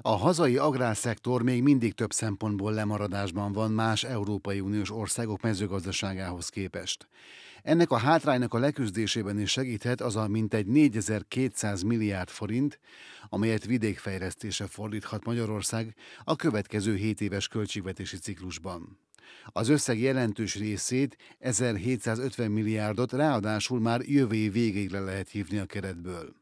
A hazai agrárszektor még mindig több szempontból lemaradásban van más Európai Uniós országok mezőgazdaságához képest. Ennek a hátránynak a leküzdésében is segíthet az a mintegy 4200 milliárd forint, amelyet vidékfejlesztése fordíthat Magyarország a következő 7 éves költségvetési ciklusban. Az összeg jelentős részét, 1750 milliárdot ráadásul már jövő végéig le lehet hívni a keretből.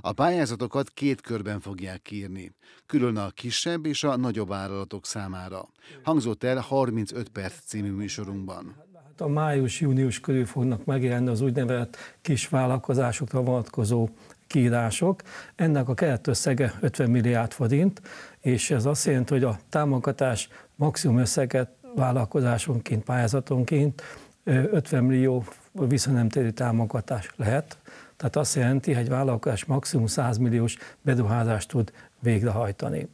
A pályázatokat két körben fogják kírni, külön a kisebb és a nagyobb vállalatok számára. Hangzott el 35 perc című műsorunkban hát a május-június körül fognak megjelenni az úgynevezett kis vállalkozásokra vonatkozó kiírások. Ennek a keretösszege 50 milliárd forint, és ez azt jelenti, hogy a támogatás maximum összeget vállalkozásonként, pályázatonként 50 millió visszanemtérő támogatás lehet. Tehát azt jelenti, hogy egy vállalkozás maximum 100 milliós beduházást tud végrehajtani.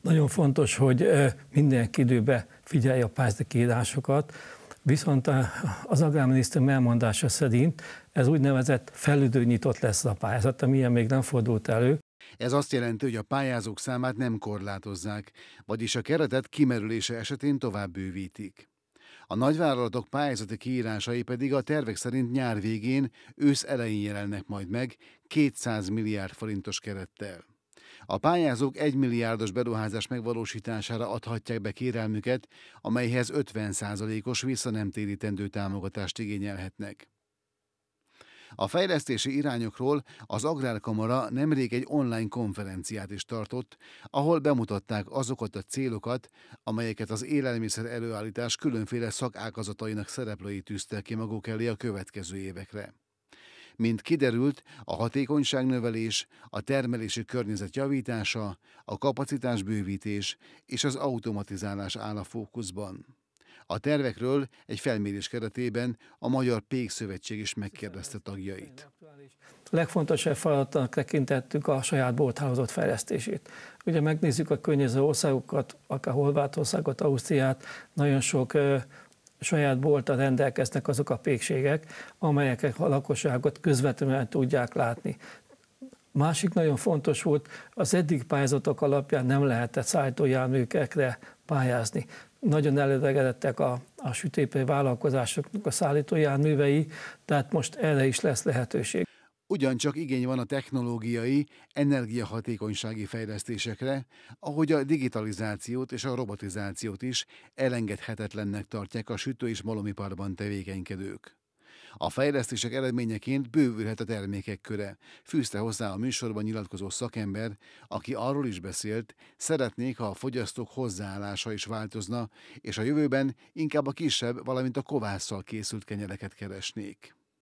Nagyon fontos, hogy mindenki időben figyelje a pályázatkiírásokat, viszont az agrárminiszter elmondása szerint ez úgynevezett felüldő nyitott lesz a pályázat, ami ilyen még nem fordult elő. Ez azt jelenti, hogy a pályázók számát nem korlátozzák, vagyis a keretet kimerülése esetén tovább bővítik. A nagyvállalatok pályázati kiírásai pedig a tervek szerint nyár végén, ősz elején jelennek majd meg 200 milliárd forintos kerettel. A pályázók 1 milliárdos beruházás megvalósítására adhatják be kérelmüket, amelyhez 50 os visszanemtérítendő támogatást igényelhetnek. A fejlesztési irányokról az Agrárkamara nemrég egy online konferenciát is tartott, ahol bemutatták azokat a célokat, amelyeket az élelmiszer előállítás különféle szakágazatainak szereplői tűztek ki maguk elé a következő évekre. Mint kiderült, a hatékonyságnövelés, a termelési környezet javítása, a kapacitásbővítés és az automatizálás áll a fókuszban. A tervekről egy felmérés keretében a Magyar Pék Szövetség is megkérdezte tagjait. Legfontosabb feladatnak tekintettük a saját bolthálózat fejlesztését. Ugye megnézzük a környező országokat, akár Horvátországot, Ausztriát, nagyon sok saját bolta rendelkeznek azok a pékségek, amelyek a lakosságot közvetlenül tudják látni. Másik nagyon fontos volt, az eddig pályázatok alapján nem lehetett szállítójárműkekre pályázni. Nagyon előregedettek a, a sütőipari vállalkozásoknak a szállítójárművei, tehát most erre is lesz lehetőség. Ugyancsak igény van a technológiai, energiahatékonysági fejlesztésekre, ahogy a digitalizációt és a robotizációt is elengedhetetlennek tartják a sütő- és malomiparban tevékenykedők. A fejlesztések eredményeként bővülhet a termékek köre. Fűzte hozzá a műsorban nyilatkozó szakember, aki arról is beszélt, szeretnék, ha a fogyasztók hozzáállása is változna, és a jövőben inkább a kisebb, valamint a kovásszal készült kenyereket keresnék.